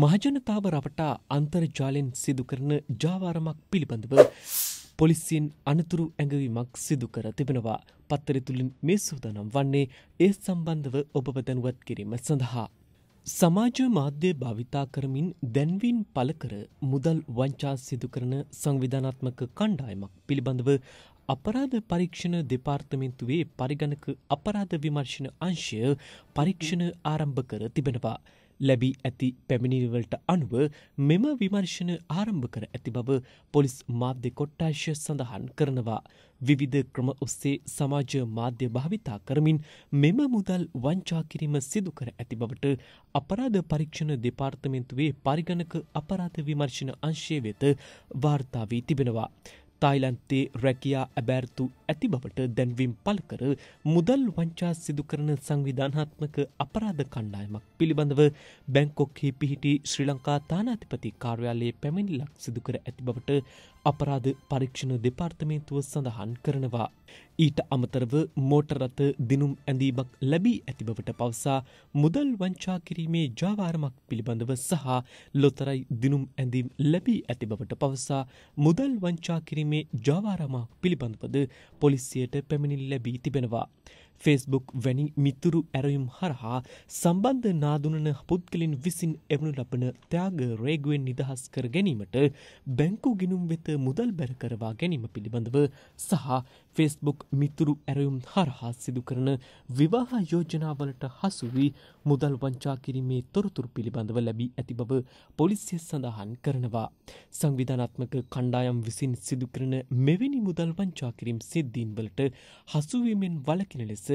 මහජනතාව රවටා අන්තර්ජාලෙන් සිදුකරන ජාවාරමක් පිළිබඳව පොලිසියෙන් අනතුරු ඇඟවීමක් සිදු කර තිබෙනවා පත්තර තුළින් මේ සූදනම් වන්නේ ඒ සම්බන්ධව ඔබව දැනුවත් කිරීම සඳහා. සමාජ මාධ්‍ය භාවිතා කරමින් දැන්වීන් පලකර මුදල් වංචා සිදු කරන සංවිධානත්මක කණ්ඩායමක් පිළිබඳව අපරාධ පරීක්ෂණ දෙපාර්තමින්තුවේ පරිගණක අපරාධ විමර්ශන අංශය පරීක්ෂණ ආරම්භ කර තිබෙනවා. ලැබී ඇති පැමිණිවලට අනුව මෙම විමර්ශන ආරම්භ කර ඇති බව පොලිස් මාධ්‍ය කොට්ටාශය සඳහන් කරනවා. විවිධ ක්‍රම ඔස්සේ සමාජ මාධ්‍ය භාවිතා කරමින් මෙම මුදල් වංචා කිරීම සිදු කර ඇති බවට අපරාධ පරීක්ෂණ දෙපාර්තමෙන්තුවේ පරිගණක අපරාධ විමර්ශන අංශය වෙත වාර්තා වී තිබෙනවා. තායිලන්තේ රැකියා ඇබෑර්තු ඇති බවට දැන්වීම් පලකර මුදල් වංචා සිදුකරන සංවිධානාත්මක අපරාධ කණ්ඩායමක් පිළිබඳව බැංකොක්හි පිහිටි ශ්‍රී ලංකා තානාතිපති කාර්යාලයේ පැමිණිලක් සිදුකර ඇති බවට අපරාධ පරීක්ෂණ දෙපාර්තමේන්තුව සඳහන් කරනවා. ඊට අමතරව මෝටරත දිනුම් ඇඳීමක් ලැබී ඇතිබවට පවසා මුදල් වංචා කිරීමේ ජාවාරමක් පිළිබඳව සහ ලොතරයි දිනුම් ඇඳීම් ලැබී ඇතිබවට පවසා මුදල් වංචා කිරීම කිරීමේ ජාවාරමක් පිළිබඳවද පොලිසියට පැමිණිල් ලැබී තිබෙනවා. ෆෙස්බුක් වැනි මිතුරු ඇරයුම් හරහා සම්බන්ධ නාදුනන පුද්ගලින් විසින් එවනු ලබන ත්‍යාග රේගුවෙන් නිදහස් කර ගැනීමට බැංකු ගිනුම් වෙත මුදල් බැර කරවා ගැනීම පිළිබඳව සහ ෆෙස්බුක් මිතුරු ඇරයුම් හරහා සිදු කරන විවාහ යෝජනාවලට හසුවී මුදල් වංචා කිරීමේ තොරතුරු පිළිබඳව ලැබී ඇති බව පොලිසිය සඳහන් කරනවා. සංවිධානත්මක කණ්ඩායම් විසින් සිදුකරන මෙවැනි මුදල් වංචා කිරීම් සිද්ධීන්වලට හසුවීමෙන් වලකින ලෙස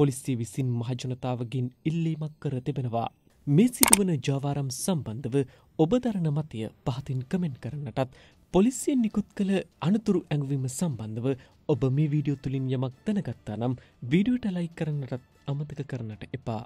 පොලිසිය විසින් මහජනතාවගින් ඉල්ලීමක් කර තිබෙනවා. මේ සිදුවන ජාවාරම් සම්බන්ධව ඔබදරණ මතිය පහතින් කමෙන්ට් කරන්නටත් පොලිසියෙන් නිකුත් කළ අනතුරු ඇඟවීම සම්බන්ධව ඔබ මේ වීඩියෝ තුළින් යමක් දැනගත්තා නම් වීඩියෝට ලයි කරන්නටත් අමතක කරනට එපා.